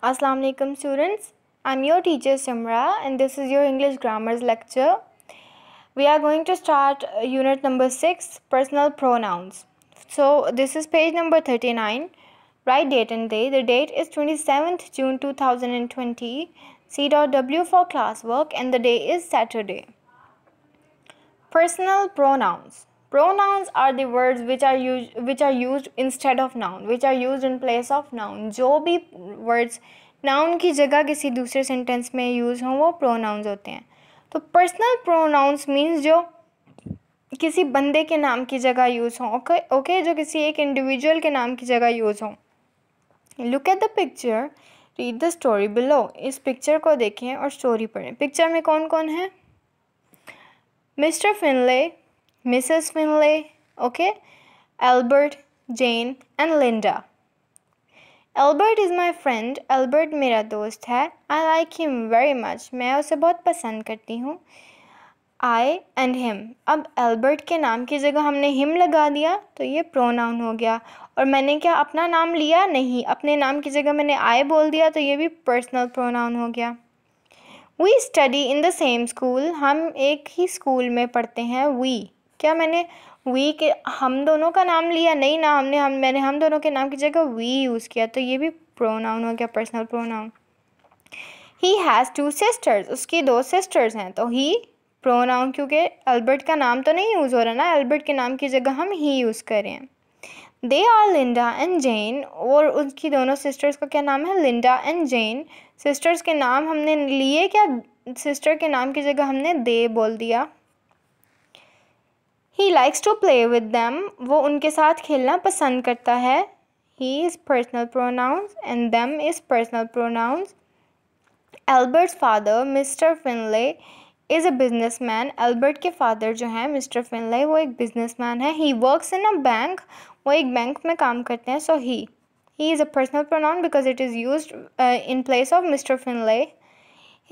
Assalamu alaikum students I'm your teacher Simra and this is your English grammars lecture we are going to start uh, unit number 6 personal pronouns so this is page number 39 write date and day the date is 27th June 2020 C.W for classwork and the day is Saturday personal pronouns pronouns are the words which are use which are use instead of noun which are use in place of noun जो भी words noun की जगह किसी दूसरे sentence में use हों वो pronounce होते हैं तो पर्सनल प्रोनाउंस मीन्स जो किसी बंदे के नाम की जगह यूज़ हों ओके ओके जो किसी एक इंडिविजुअल के नाम की जगह यूज़ हों look at the picture read the story below इस पिक्चर को देखें और स्टोरी पढ़ें पिक्चर में कौन कौन है mister Finlay Mrs. Finlay, okay? Albert, Jane and Linda. Albert is my friend Albert मेरा दोस्त है I like him very much मैं उसे बहुत पसंद करती हूँ I एंड हिम अब एल्बर्ट के नाम की जगह हमने हिम लगा दिया तो ये pronoun हो गया और मैंने क्या अपना नाम लिया नहीं अपने नाम की जगह मैंने I बोल दिया तो ये भी पर्सनल pronoun हो गया we study in the same school हम एक ही स्कूल में पढ़ते हैं वी क्या मैंने वी के हम दोनों का नाम लिया नहीं ना हमने हम मैंने हम दोनों के नाम की जगह वी यूज़ किया तो ये भी प्रोनाउन हो गया personal pronoun he has two sisters उसकी दो सिस्टर्स हैं तो ही प्रोनाउन क्योंकि अल्बर्ट का नाम तो नहीं यूज़ हो रहा ना अल्बर्ट के नाम की जगह हम ही यूज़ करें they are Linda and Jane और उनकी दोनों सिस्टर्स का क्या नाम है लिंडा एंड जेन सिस्टर्स के नाम हमने लिए क्या सिस्टर के नाम की जगह हमने दे बोल दिया he likes to play with them वो उनके साथ खेलना पसंद करता है he is personal pronouns and them is personal pronouns Albert father mister Finlay is a business man Albert के फादर जो हैं मिस्टर फिनले वो एक बिजनेस मैन है ही वर्कस इन अ बैंक वो एक बैंक में काम करते हैं so he he is a personal pronoun because it is use in place of mister Finlay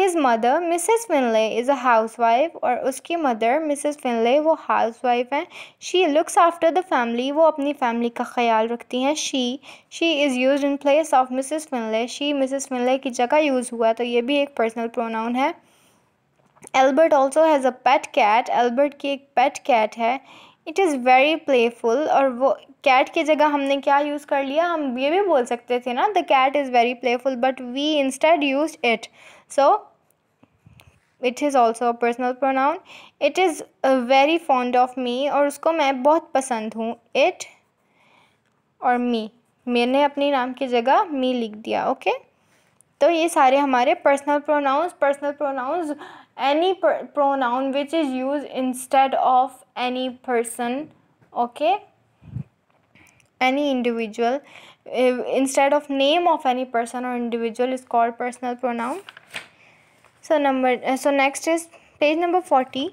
his mother Mrs Finlay is a house wife और उसकी mother Mrs Finlay वो house wife हैं she looks after the family वो अपनी family का ख्याल रखती हैं she she is use in place of Mrs Finlay she Mrs Finlay की जगह यूज़ हुआ तो ये भी एक पर्सनल प्रोनाउन है Albert also has a pet cat Albert की एक पेट कैट है इट इज़ वेरी प्लेफुल और वो कैट की जगह हमने क्या यूज़ कर लिया हम ये भी बोल सकते थे ना the cat is very playful but we instead use it so it is also personal pronoun it is very fond of me और उसको मैं बहुत पसंद हूँ इट और मी मैंने अपने नाम की जगह मी लिख दिया ओके okay? तो ये सारे हमारे personal pronouns personal pronouns any pronoun which is use instead of any person okay any individual instead of name of any person और individual is called personal pronoun so number so next is page number forty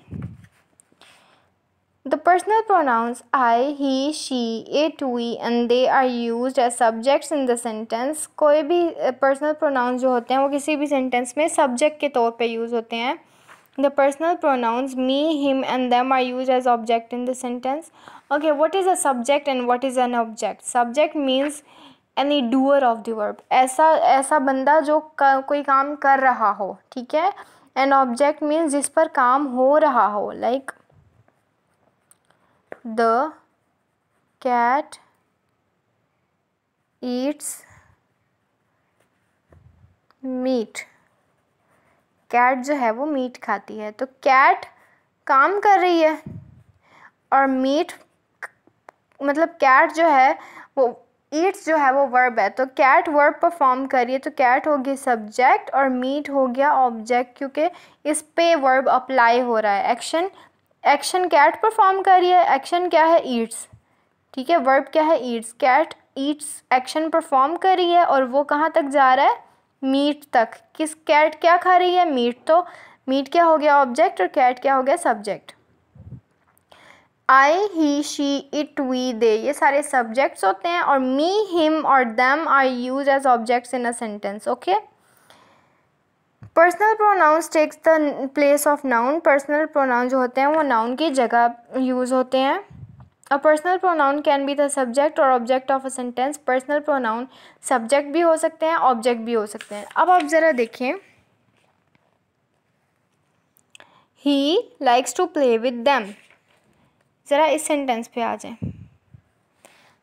The personal pronouns I, he, she, it, we and they are used as subjects in the sentence. कोई भी personal pronouns जो होते हैं वो किसी भी sentence में subject के तौर पर use होते हैं The personal pronouns me, him and them are used as object in the sentence. Okay, what is a subject and what is an object? Subject means any doer of the verb. ऐसा ऐसा बंदा जो कोई काम कर रहा हो ठीक है An object means जिस पर काम हो रहा हो like, the cat eats meat cat जो है वो मीट खाती है तो कैट काम कर रही है और मीट मतलब कैट जो है वो ईट्स जो है वो वर्ब है तो कैट वर्ब परफॉर्म करिए तो कैट हो गई सब्जेक्ट और मीट हो गया ऑब्जेक्ट क्योंकि इस पे वर्ब अप्लाई हो रहा है एक्शन एक्शन कैट परफॉर्म कर रही है एक्शन क्या है ईट्स ठीक है वर्ब क्या है eats cat eats action perform कर रही है और वो कहाँ तक जा रहा है मीट तक किस कैट क्या खा रही है मीट तो मीट क्या हो गया ऑब्जेक्ट और कैट क्या हो गया subject I he she it we they ये सारे सब्जेक्ट्स होते हैं और मी हिम और them are use as objects in a sentence okay personal pronouns takes the place of noun personal pronoun जो होते हैं वो नाउन की जगह यूज़ होते हैं a personal pronoun can be the subject और object of a sentence personal pronoun subject भी हो सकते हैं ऑब्जेक्ट भी हो सकते हैं अब आप ज़रा देखें he likes to play with them ज़रा इस सेंटेंस पे आ जाए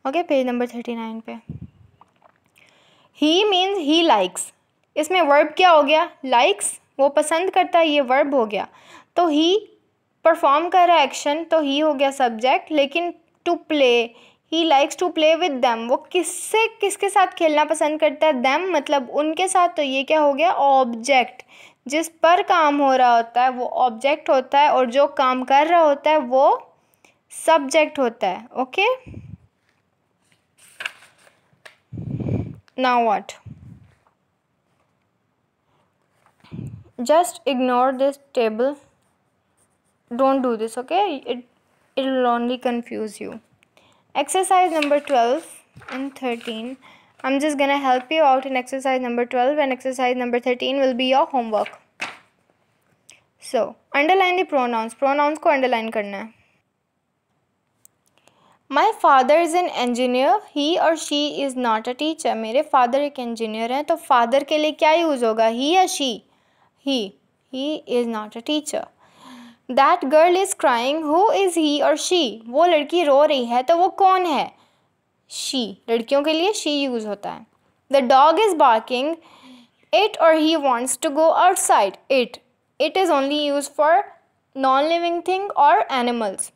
okay page number thirty nine पे ही मीन्स ही लाइक्स इसमें वर्ब क्या हो गया लाइक्स वो पसंद करता है ये वर्ब हो गया तो ही परफॉर्म कर रहा है एक्शन तो ही हो गया सब्जेक्ट लेकिन to play he likes to play with them वो किससे किसके साथ खेलना पसंद करता है दैम मतलब उनके साथ तो ये क्या हो गया ऑब्जेक्ट जिस पर काम हो रहा होता है वो ऑब्जेक्ट होता है और जो काम कर रहा होता है वो सब्जेक्ट होता है okay now what just ignore this table don't do this okay it it will only confuse you exercise number 12 and 13 i'm just going to help you out in exercise number 12 and exercise number 13 will be your homework so underline the pronouns pronouns ko underline karna hai My father is an engineer. He or she is not a teacher. मेरे father एक engineer हैं तो father के लिए क्या use होगा He या she? he. He is not a teacher. That girl is crying. Who is he or she? wo ladki ro rahi hai to wo kon hai she. ladkiyon ke liye she use hota hai The dog is barking. It or he wants to go outside. It. It is only used for non-living thing or animals.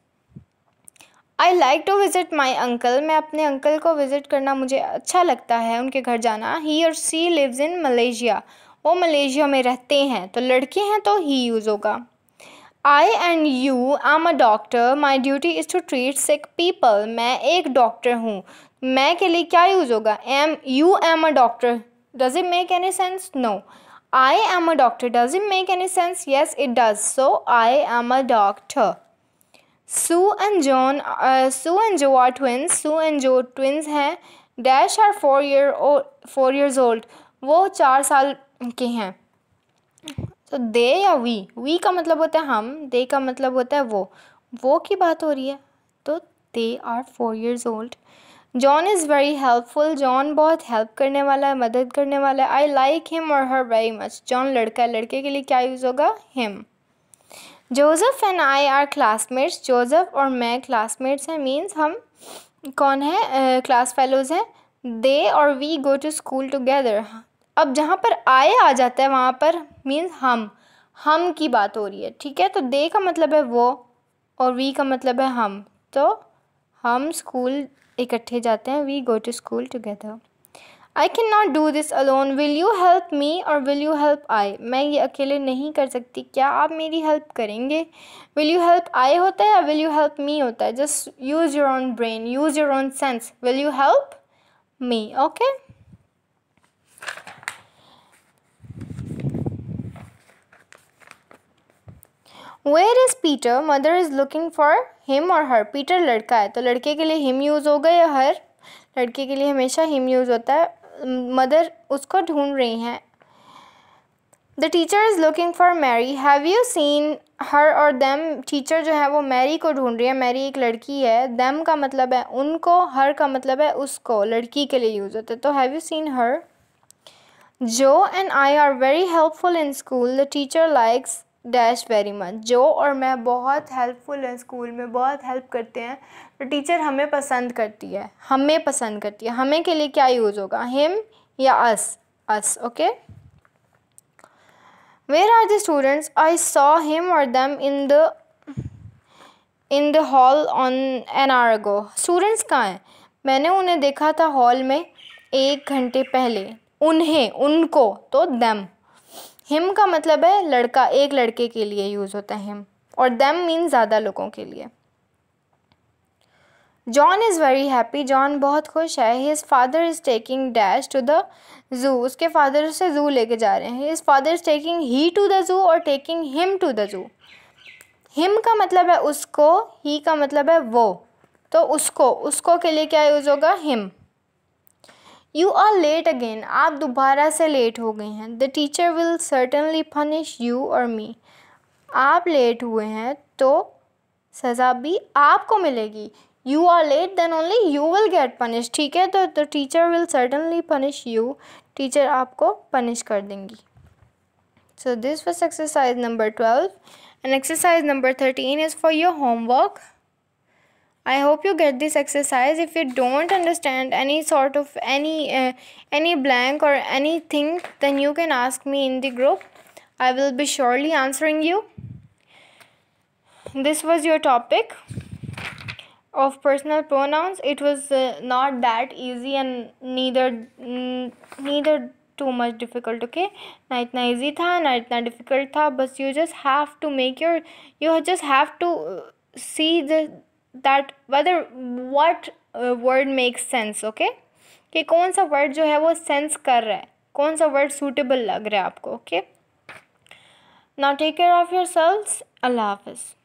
i like to visit my uncle main apne uncle ko visit karna mujhe acha lagta hai unke ghar jana he or she lives in malaysia वो Malaysia में रहते हैं तो लड़के हैं तो he use होगा I and you am a doctor my duty is to treat sick people मैं एक डॉक्टर हूँ मैं के लिए क्या यूज़ होगा am you am a doctor does it make any sense no I am a doctor does it make any sense yes it does so I am a doctor Sue and John Sue and Jo are twins Sue and Jo twins हैं dash are four year four years old वो चार साल के हैं तो दे या we we का मतलब होता है हम दे का मतलब होता है वो वो की बात हो रही है तो they are four years old John is very helpful John बहुत हेल्प करने वाला है मदद करने वाला है आई लाइक हिम और हर वेरी मच जॉन लड़का है लड़के के लिए क्या यूज़ होगा him Joseph and I are classmates Joseph और मैं क्लासमेट्स हैं मीन्स हम कौन है क्लास फेलोज़ हैं दे और we go to school together अब जहाँ पर आए आ जाता है वहाँ पर मीन्स हम हम की बात हो रही है ठीक है तो दे का मतलब है वो और वी का मतलब है हम तो हम स्कूल इकट्ठे जाते हैं we go to school together I can not do this alone will you help me और विल यू हेल्प आई मैं ये अकेले नहीं कर सकती क्या आप मेरी हेल्प करेंगे विल यू हेल्प आई होता है या विल यू हेल्प मी होता है just use your own brain use your own sense will you help me okay where is Peter mother is looking for him और her Peter लड़का है तो लड़के के लिए हिम यूज़ होगा या हर लड़के के लिए हमेशा हिम यूज़ होता है मदर उसको ढूंढ रही हैं the teacher is looking for Mary have you seen her और दैम टीचर जो है वो मैरी को ढूंढ रही है मैरी एक लड़की है दैम का मतलब है उनको हर का मतलब है उसको लड़की के लिए यूज़ होता है तो have you seen her Jo and I are very helpful in school the teacher likes dash very much Jo और मैं बहुत हेल्पफुल हैं स्कूल में बहुत हेल्प करते हैं तो टीचर हमें पसंद करती है हमें पसंद करती है हमें के लिए क्या यूज़ होगा हिम या us us okay where are the students I saw him और them in the in the hall on an are go students कहाँ हैं मैंने उन्हें देखा था हॉल में एक घंटे पहले उन्हें उनको तो दैम हिम का मतलब है लड़का एक लड़के के लिए यूज़ होता है हिम और दैम मीन ज़्यादा लोगों के लिए John is very happy John बहुत खुश है his father is taking dash to the zoo उसके फादर उसे ज़ू लेके जा रहे हैं his father is taking he to the zoo और taking him to the zoo him का मतलब है उसको ही का मतलब है वो तो उसको उसको के लिए क्या यूज़ होगा him you are late again आप दोबारा से लेट हो गई हैं the teacher will certainly punish you और मी आप लेट हुए हैं तो सज़ा भी आपको मिलेगी you are late then only you will get punish ठीक है तो the teacher will certainly punish you teacher आपको पनिश कर देंगी so this was exercise number twelve and exercise number thirteen is for your homework i hope you get this exercise if you don't understand any sort of any uh, any blank or anything then you can ask me in the group i will be surely answering you this was your topic of personal pronouns it was uh, not that easy and neither neither too much difficult okay ना इतना easy tha, na difficult tha. But you just have to make your you just have to uh, see the that whether what word make sense okay कि कौन सा word जो है वो sense कर रहा है कौन सा वर्ड सूटेबल लग रहा है आपको okay now take care of your selves अल्लाह हाफिज़